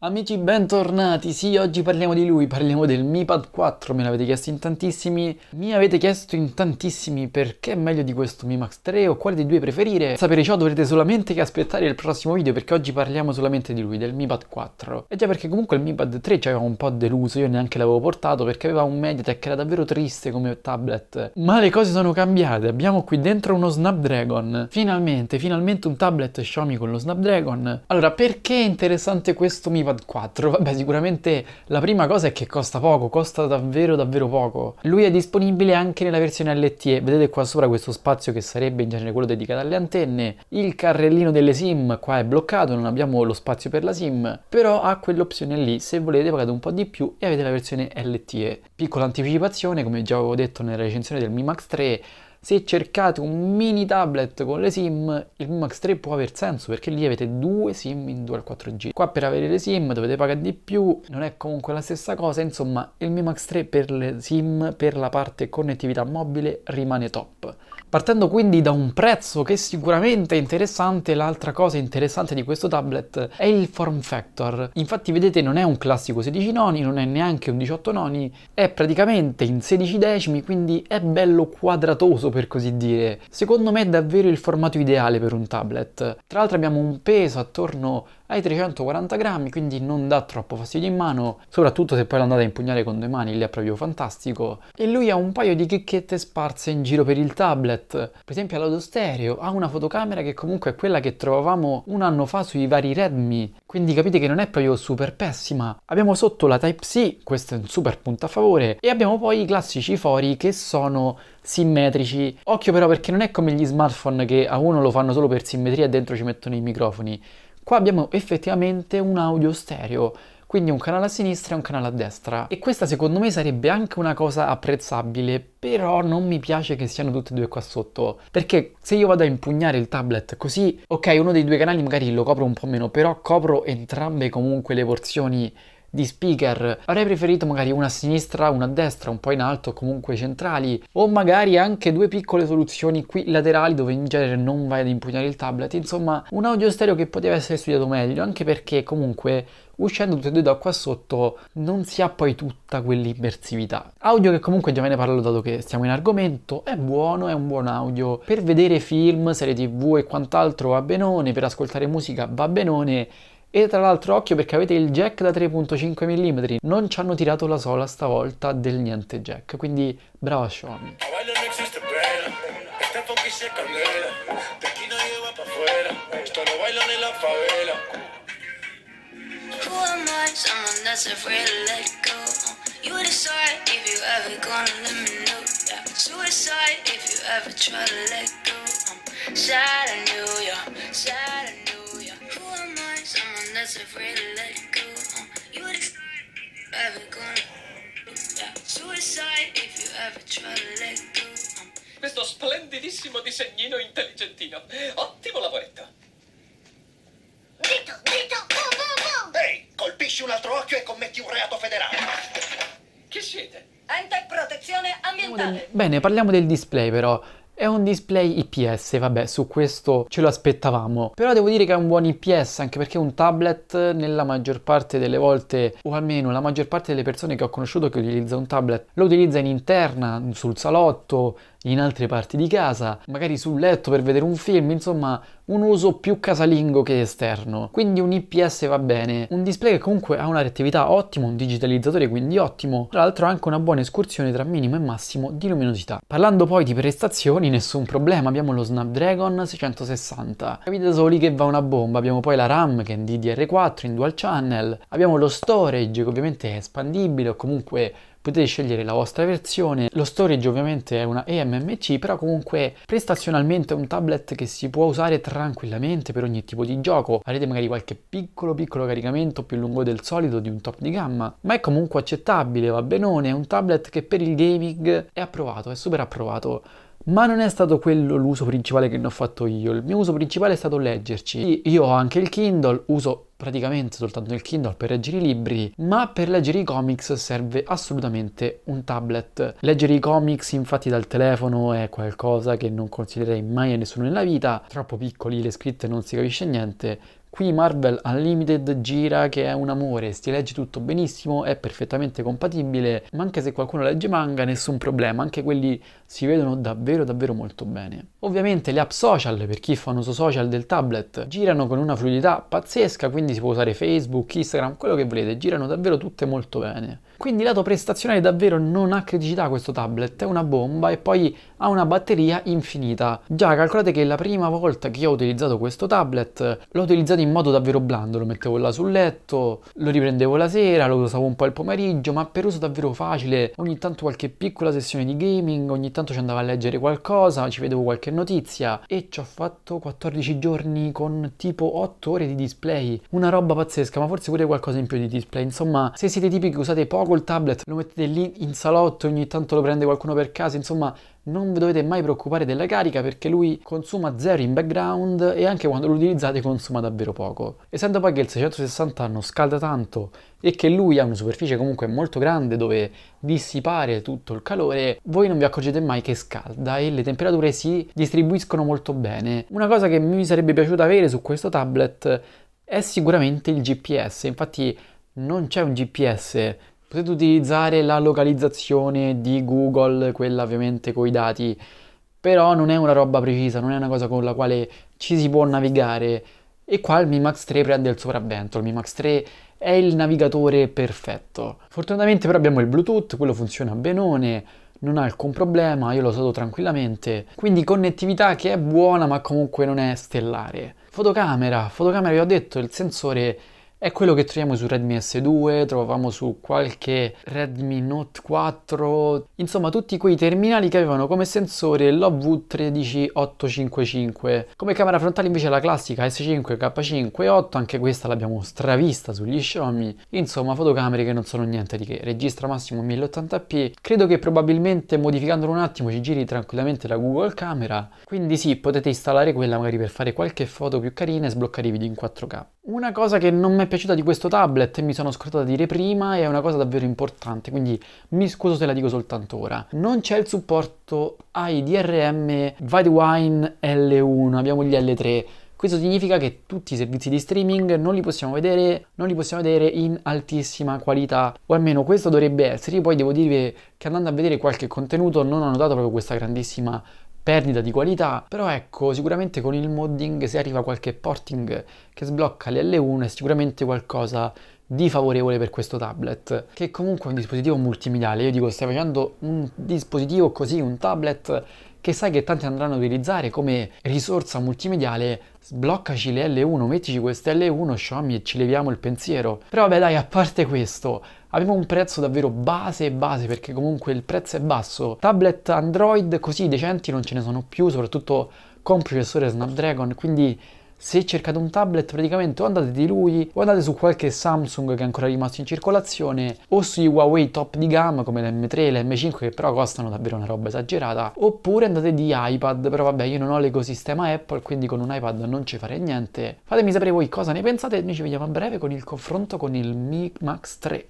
Amici bentornati, sì oggi parliamo di lui, parliamo del Mi Pad 4, me l'avete chiesto in tantissimi, mi avete chiesto in tantissimi perché è meglio di questo Mi Max 3 o quale dei due preferire, sapere ciò dovrete solamente che aspettare il prossimo video perché oggi parliamo solamente di lui, del Mi Pad 4, e già perché comunque il Mi Pad 3 ci aveva un po' deluso, io neanche l'avevo portato perché aveva un Mediatek era davvero triste come tablet, ma le cose sono cambiate, abbiamo qui dentro uno Snapdragon, finalmente, finalmente un tablet Xiaomi con lo Snapdragon, allora perché è interessante questo Mi Pad Omnipod 4? Vabbè, sicuramente la prima cosa è che costa poco, costa davvero davvero poco. Lui è disponibile anche nella versione LTE, vedete qua sopra questo spazio che sarebbe in genere quello dedicato alle antenne. Il carrellino delle SIM qua è bloccato, non abbiamo lo spazio per la SIM, però ha quell'opzione lì, se volete pagate un po' di più e avete la versione LTE. Piccola anticipazione, come già avevo detto nella recensione del Mi Max 3, se cercate un mini tablet con le sim, il Mi Max 3 può aver senso perché lì avete due sim in 2 al 4G. Qua per avere le sim dovete pagare di più, non è comunque la stessa cosa, insomma il Mi Max 3 per le sim, per la parte connettività mobile rimane top. Partendo quindi da un prezzo che sicuramente è interessante, l'altra cosa interessante di questo tablet è il form factor. Infatti vedete non è un classico 16 noni, non è neanche un 18 noni, è praticamente in 16 decimi, quindi è bello quadratoso per così dire. Secondo me è davvero il formato ideale per un tablet. Tra l'altro abbiamo un peso attorno ai 340 grammi, quindi non dà troppo fastidio in mano, soprattutto se poi lo andate a impugnare con due mani, lì è proprio fantastico. E lui ha un paio di chicchette sparse in giro per il tablet, per esempio all'audio stereo, ha una fotocamera che comunque è quella che trovavamo un anno fa sui vari Redmi, quindi capite che non è proprio super pessima. Abbiamo sotto la Type-C, questo è un super punto a favore, e abbiamo poi i classici fori che sono simmetrici. Occhio però perché non è come gli smartphone che a uno lo fanno solo per simmetria e dentro ci mettono i microfoni. Qua abbiamo effettivamente un audio stereo, quindi un canale a sinistra e un canale a destra. E questa secondo me sarebbe anche una cosa apprezzabile, però non mi piace che siano tutte e due qua sotto, perché se io vado a impugnare il tablet così, ok, uno dei due canali magari lo copro un po' meno, però copro entrambe comunque le porzioni di speaker. Avrei preferito magari una a sinistra, una a destra, un po' in alto, comunque centrali, o magari anche due piccole soluzioni qui laterali dove in genere non vai ad impugnare il tablet. Insomma, un audio stereo che poteva essere studiato meglio, anche perché comunque uscendo tutte e due da qua sotto non si ha poi tutta quell'immersività. Audio che comunque già ve ne parlo dato che siamo in argomento, è buono, è un buon audio. Per vedere film, serie tv e quant'altro va benone, per ascoltare musica va benone e tra l'altro occhio perché avete il jack da 3.5 mm, non ci hanno tirato la sola stavolta del niente jack, quindi brava Xiaomi. Suicide if you ever try to let go. I'm um, sad, I knew you're sad. Questo splendidissimo disegnino intelligentino. Ottimo lavoretto. Dritto, dritto, boom, boom, boom. Ehi, colpisci un altro occhio e commetti un reato federale. Chi siete? Ente protezione ambientale. Bene, parliamo del display però. È un display IPS, vabbè, su questo ce lo aspettavamo. Però devo dire che è un buon IPS, anche perché un tablet nella maggior parte delle volte, o almeno la maggior parte delle persone che ho conosciuto che utilizza un tablet, lo utilizza in interna, sul salotto, in altre parti di casa, magari sul letto per vedere un film, insomma un uso più casalingo che esterno. Quindi un IPS va bene, un display che comunque ha una reattività ottima, un digitalizzatore quindi ottimo, tra l'altro ha anche una buona escursione tra minimo e massimo di luminosità. Parlando poi di prestazioni, nessun problema, abbiamo lo Snapdragon 660. Capite da soli che va una bomba, abbiamo poi la RAM che è in DDR4 in dual channel, abbiamo lo storage che ovviamente è espandibile o comunque potete scegliere la vostra versione. Lo storage ovviamente è una EMMC, però comunque prestazionalmente è un tablet che si può usare tranquillamente per ogni tipo di gioco. Avrete magari qualche piccolo piccolo caricamento più lungo del solito di un top di gamma, ma è comunque accettabile, va benone, è un tablet che per il gaming è approvato, è super approvato. Ma non è stato quello l'uso principale che ne ho fatto io, il mio uso principale è stato leggerci. Io ho anche il Kindle, uso praticamente soltanto il Kindle per leggere i libri, ma per leggere i comics serve assolutamente un tablet. Leggere i comics infatti dal telefono è qualcosa che non consiglierei mai a nessuno nella vita, troppo piccoli le scritte non si capisce niente, Qui Marvel Unlimited gira che è un amore, si legge tutto benissimo, è perfettamente compatibile, ma anche se qualcuno legge manga nessun problema, anche quelli si vedono davvero davvero molto bene. Ovviamente le app social, per chi fa un uso social del tablet, girano con una fluidità pazzesca, quindi si può usare Facebook, Instagram, quello che volete, girano davvero tutte molto bene. Quindi lato prestazionale davvero non ha criticità questo tablet, è una bomba e poi ha una batteria infinita. Già calcolate che la prima volta che io ho utilizzato questo tablet l'ho utilizzato in in modo davvero blando, lo mettevo là sul letto, lo riprendevo la sera, lo usavo un po' il pomeriggio, ma per uso davvero facile, ogni tanto qualche piccola sessione di gaming, ogni tanto ci andavo a leggere qualcosa, ci vedevo qualche notizia e ci ho fatto 14 giorni con tipo 8 ore di display, una roba pazzesca, ma forse pure qualcosa in più di display, insomma, se siete tipi che usate poco il tablet, lo mettete lì in salotto, ogni tanto lo prende qualcuno per casa, insomma, non vi dovete mai preoccupare della carica perché lui consuma zero in background e anche quando lo utilizzate consuma davvero poco. Essendo poi che il 660 non scalda tanto e che lui ha una superficie comunque molto grande dove dissipare tutto il calore, voi non vi accorgete mai che scalda e le temperature si distribuiscono molto bene. Una cosa che mi sarebbe piaciuta avere su questo tablet è sicuramente il GPS, infatti non c'è un GPS Potete utilizzare la localizzazione di Google, quella ovviamente con i dati, però non è una roba precisa, non è una cosa con la quale ci si può navigare. E qua il Mi Max 3 prende il sopravvento, il Mi Max 3 è il navigatore perfetto. Fortunatamente però abbiamo il Bluetooth, quello funziona benone, non ha alcun problema, io lo usato tranquillamente. Quindi connettività che è buona ma comunque non è stellare. Fotocamera, fotocamera vi ho detto, il sensore è quello che troviamo su Redmi S2, trovavamo su qualche Redmi Note 4, insomma tutti quei terminali che avevano come sensore l'OV13855. Come camera frontale invece la classica S5 K5 anche questa l'abbiamo stravista sugli Xiaomi. Insomma fotocamere che non sono niente di che, registra massimo 1080p, credo che probabilmente modificandolo un attimo ci giri tranquillamente la Google Camera, quindi sì potete installare quella magari per fare qualche foto più carina e sbloccare i video in 4K. Una cosa che non mi è piaciuta di questo tablet mi sono scordato di dire prima è una cosa davvero importante, quindi mi scuso se la dico soltanto ora. Non c'è il supporto ai DRM Widewine L1, abbiamo gli L3. Questo significa che tutti i servizi di streaming non li possiamo vedere, non li possiamo vedere in altissima qualità, o almeno questo dovrebbe essere. Io poi devo dire che andando a vedere qualche contenuto non ho notato proprio questa grandissima perdita di qualità, però ecco, sicuramente con il modding se arriva qualche porting che sblocca le L1 è sicuramente qualcosa di favorevole per questo tablet, che comunque è un dispositivo multimediale, io dico stai facendo un dispositivo così, un tablet che sai che tanti andranno a utilizzare come risorsa multimediale, sbloccaci le L1, mettici queste L1, Xiaomi e ci leviamo il pensiero. Però vabbè dai, a parte questo, avevo un prezzo davvero base e base perché comunque il prezzo è basso. Tablet Android così decenti non ce ne sono più, soprattutto con processore Snapdragon, quindi se cercate un tablet praticamente o andate di lui o andate su qualche Samsung che è ancora rimasto in circolazione o sui Huawei top di gamma come l'M3 e l'M5 che però costano davvero una roba esagerata oppure andate di iPad però vabbè io non ho l'ecosistema Apple quindi con un iPad non ci farei niente fatemi sapere voi cosa ne pensate e noi ci vediamo a breve con il confronto con il Mi Max 3